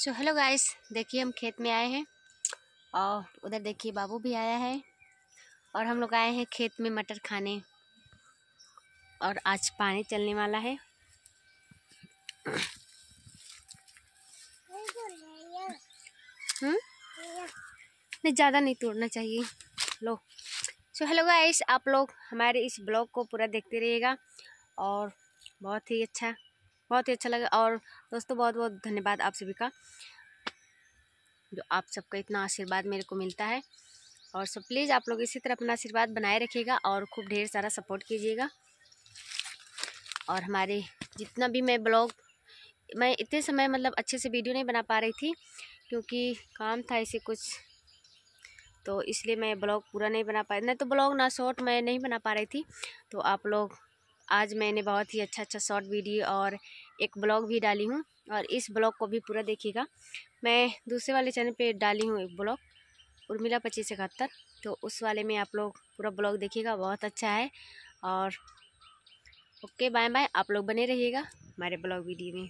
so hello guys देखिए हम खेत में आए हैं और उधर देखिए बाबू भी आया है और हम लोग आए हैं खेत में मटर खाने और आज पानी चलने वाला है हम्म नहीं ज़्यादा नहीं तोड़ना चाहिए लो सो हेलो गाइस आप लोग हमारे इस ब्लॉग को पूरा देखते रहिएगा और बहुत ही अच्छा बहुत ही अच्छा लगा और दोस्तों बहुत बहुत धन्यवाद आप सभी का जो आप सबका इतना आशीर्वाद मेरे को मिलता है और सब प्लीज़ आप लोग इसी तरह अपना आशीर्वाद बनाए रखिएगा और खूब ढेर सारा सपोर्ट कीजिएगा और हमारे जितना भी मैं ब्लॉग मैं इतने समय मतलब अच्छे से वीडियो नहीं बना पा रही थी क्योंकि काम था ऐसे कुछ तो इसलिए मैं ब्लॉग पूरा नहीं बना पाई नहीं तो ब्लॉग ना शॉर्ट मैं नहीं बना पा रही थी तो आप लोग आज मैंने बहुत ही अच्छा अच्छा शॉर्ट वीडियो और एक ब्लॉग भी डाली हूँ और इस ब्लॉग को भी पूरा देखिएगा मैं दूसरे वाले चैनल पे डाली हूँ एक ब्लॉग उर्मिला पच्चीस इकहत्तर तो उस वाले में आप लोग पूरा ब्लॉग देखिएगा बहुत अच्छा है और ओके बाय बाय आप लोग बने रहिएगा हमारे ब्लॉग वीडियो में